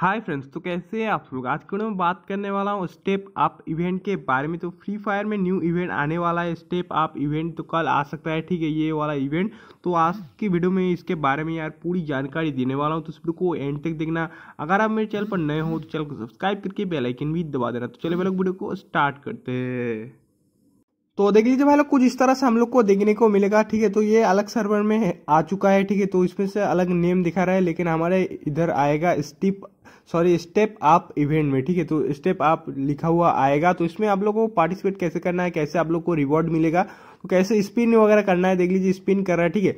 hi friends तो कैसे हैं आप लोग आज के में बात करने वाला हूँ स्टेप अप इवेंट के बारे में तो फ्री फायर में न्यू इवेंट आने वाला है स्टेप अप इवेंट तो कल आ सकता है ठीक है ये वाला इवेंट तो आज की वीडियो में इसके बारे में यार पूरी जानकारी देने वाला हूँ तो इस वीडियो को एंड तक देखना अगर आप मेरे चैनल पर नए हो तो चैनल को सब्सक्राइब करके बेलाइकन भी दबा देना तो वे मेरे वीडियो को स्टार्ट करते हैं तो देख लीजिए भाई लोग कुछ इस तरह से हम लोग को देखने को मिलेगा ठीक है तो ये अलग सर्वर में आ चुका है ठीक है तो इसमें से अलग नेम दिखा रहा है लेकिन हमारे इधर आएगा स्टिप सॉरी स्टेप आप इवेंट में ठीक है तो स्टेप आप लिखा हुआ आएगा तो इसमें आप लोग को पार्टिसिपेट कैसे करना है कैसे आप लोग को रिवॉर्ड मिलेगा तो कैसे स्पिन वगैरह करना है देख लीजिए स्पिन कर रहा है ठीक है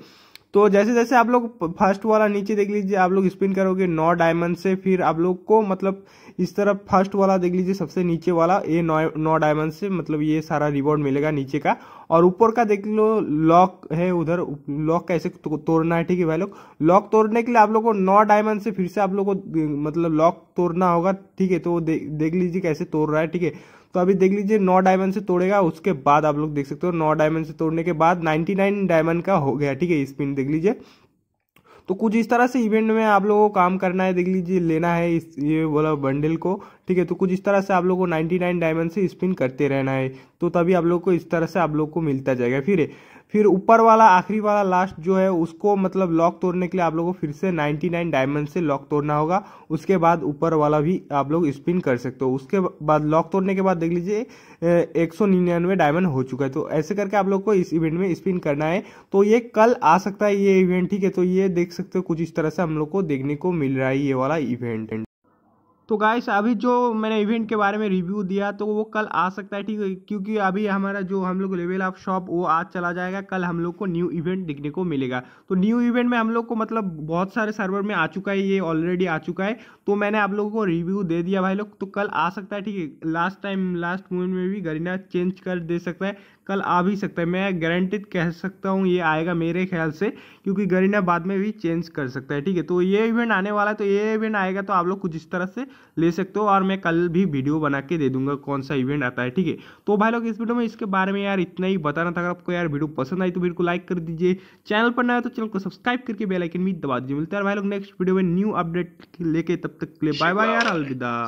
तो जैसे जैसे आप लोग फर्स्ट वाला नीचे देख लीजिए आप लोग स्पिन करोगे नौ डायमंड से फिर आप लोग को मतलब इस तरफ फर्स्ट वाला देख लीजिए सबसे नीचे वाला ये नौ नौ डायमंड से मतलब ये सारा रिवॉर्ड मिलेगा नीचे का और ऊपर का देख लो लॉक है उधर लॉक कैसे तो-, तोड़ना है ठीक है भाई लोग लॉक तोड़ने के लिए आप लोग को नौ डायमंड से फिर से आप लोग को मतलब लॉक तोड़ना होगा ठीक है तो दे, देख लीजिए कैसे तोड़ रहा है ठीक है तो अभी देख लीजिए नौ डायमंड से तोड़ेगा उसके बाद आप लोग देख सकते हो नौ डायमंड से तोड़ने के बाद नाइन्टी नाइन डायमंड का हो गया ठीक है स्पिन देख लीजिए तो कुछ इस तरह से इवेंट में आप लोगों को काम करना है देख लीजिए लेना है इस ये वाला बंडल को ठीक है तो कुछ इस तरह से आप लोगों को 99 डायमंड से स्पिन करते रहना है तो तभी आप लोग को इस तरह से आप लोग को मिलता जाएगा फिर फिर ऊपर वाला आखिरी वाला लास्ट जो है उसको मतलब लॉक तोड़ने के लिए आप लोगों को फिर से 99 डायमंड से लॉक तोड़ना होगा उसके बाद ऊपर वाला भी आप लोग स्पिन कर सकते हो उसके बाद लॉक तोड़ने के बाद देख लीजिए एक सौ डायमंड हो चुका है तो ऐसे करके आप लोग को इस इवेंट में स्पिन करना है तो ये कल आ सकता है ये इवेंट ठीक है तो ये देख सकते हो कुछ इस तरह से हम लोग को देखने को मिल रहा है ये वाला इवेंट तो गाइस अभी जो मैंने इवेंट के बारे में रिव्यू दिया तो वो कल आ सकता है ठीक है क्योंकि अभी हमारा जो हम लोग लेवल ऑफ शॉप वो आज चला जाएगा कल हम लोग को न्यू इवेंट देखने को मिलेगा तो न्यू इवेंट में हम लोग को मतलब बहुत सारे सर्वर में आ चुका है ये ऑलरेडी आ चुका है तो मैंने आप लोगों को रिव्यू दे दिया भाई लोग तो कल आ सकता है ठीक है लास्ट टाइम लास्ट मोमेंट में भी गरीना चेंज कर दे सकता है कल आ भी सकता है मैं गारंटेड कह सकता हूँ ये आएगा मेरे ख्याल से क्योंकि गरीना बाद में भी चेंज कर सकता है ठीक है तो ये इवेंट आने वाला है तो ये इवेंट आएगा तो आप लोग कुछ इस तरह से ले सकते हो और मैं कल भी वीडियो बना के दे दूंगा कौन सा इवेंट आता है ठीक है तो भाई लोग इस वीडियो में इसके बारे में यार इतना ही बताना था अगर आपको यार वीडियो पसंद आई तो वीडियो को लाइक कर दीजिए चैनल पर ना तो चैनल को सब्सक्राइब करके बेलाइकन भी दबा दीजिए मिलता है भाई लोग नेक्स्ट वीडियो में न्यू अपडेट लेके तब तक के लिए बाय बाय यार अलविदा